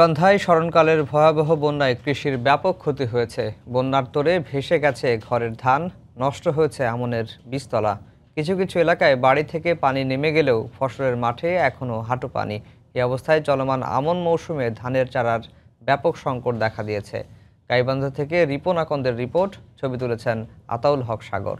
সন্ধ্যায় স্মরণকালের ভয়াবহ বন্যায় কৃষির ব্যাপক ক্ষতি হয়েছে বন্যার তোরে ভেসে গেছে ঘরের ধান নষ্ট হয়েছে আমনের বীজতলা কিছু কিছু এলাকায় বাড়ি থেকে পানি নেমে গেলেও ফসলের মাঠে এখনও হাঁটু পানি এ অবস্থায় চলমান আমন মৌসুমে ধানের চারার ব্যাপক সংকট দেখা দিয়েছে গাইবান্ধা থেকে রিপন আকন্দের রিপোর্ট ছবি তুলেছেন আতাউল হক সাগর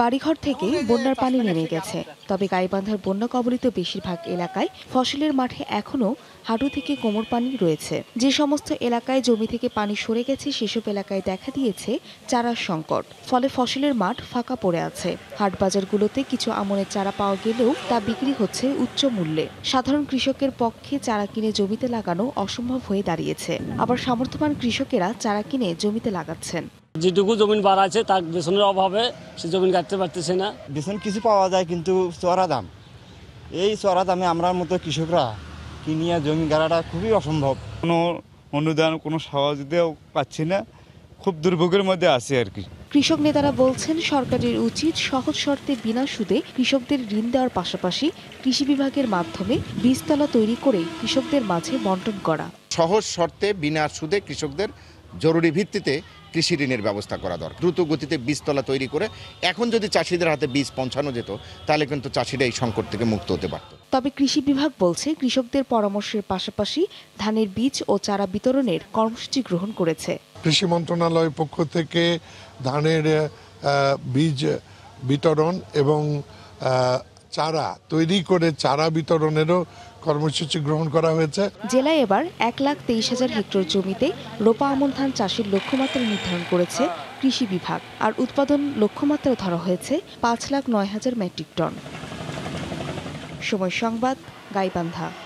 বাড়িঘর থেকে বন্যার পানি নেমে গেছে তবে গাইবান্ধার বন্যা কবলিত বেশিরভাগ এলাকায় ফসলের মাঠে এখনও হাঁটু থেকে কোমর পানি রয়েছে যে সমস্ত এলাকায় জমি থেকে পানি সরে গেছে সেসব এলাকায় দেখা দিয়েছে চারার সংকট ফলে ফসলের মাঠ ফাঁকা পড়ে আছে হাট বাজারগুলোতে কিছু আমনের চারা পাওয়া গেলেও তা বিক্রি হচ্ছে উচ্চ মূল্যে সাধারণ কৃষকের পক্ষে চারা কিনে জমিতে লাগানো অসম্ভব হয়ে দাঁড়িয়েছে আবার সামর্থ্যবান কৃষকেরা চারা কিনে জমিতে লাগাচ্ছেন যেটুকু জমিন বাড়া আছে তার বেসনের অভাবে সে জমিন কাটতে পারতেছে না বেসন কিছু পাওয়া যায় কিন্তু চড়া দাম এই চড়া দামে আমরা মতো কৃষকরা কিনিয়া জমি গাড়াটা খুবই অসম্ভব কোনো অনুদান কোনো সহযোগিতাও পাচ্ছি না খুব দুর্ভোগের মধ্যে আছে আর কি কৃষক নেতারা বলছেন সরকারের উচিত সহজ শর্তে বিনা সুদে কৃষকদের ঋণ দেওয়ার পাশাপাশি কৃষি বিভাগের মাধ্যমে বীজতলা তৈরি করে কৃষকদের মাঝে বন্টন করা সহজ শর্তে বিনা সুদে কৃষকদের জরুরি ভিত্তিতে কৃষি ঋণের ব্যবস্থা করা দরকার দ্রুত গতিতে বীজতলা তৈরি করে এখন যদি চাষিদের হাতে বীজ পৌঁছানো যেত তাহলে কিন্তু চাষিরা এই সংকট থেকে মুক্ত হতে পারত তবে কৃষি বিভাগ বলছে কৃষকদের পরামর্শের পাশাপাশি ধানের বীজ ও চারা বিতরণের কর্মসূচি গ্রহণ করেছে কৃষি মন্ত্রণালয়ের পক্ষ থেকে ধানের বীজ বিতরণ এবং চারা তৈরি করে চারা বিতরণেরও কর্মসূচি গ্রহণ করা হয়েছে জেলায় এবার এক লাখ তেইশ হাজার হেক্টর জমিতে রোপা আমন ধান চাষের লক্ষ্যমাত্রা নির্ধারণ করেছে কৃষি বিভাগ আর উৎপাদন লক্ষ্যমাত্রা ধরা হয়েছে পাঁচ লাখ নয় হাজার মেট্রিক টন সময় সংবাদ গাইবান্ধা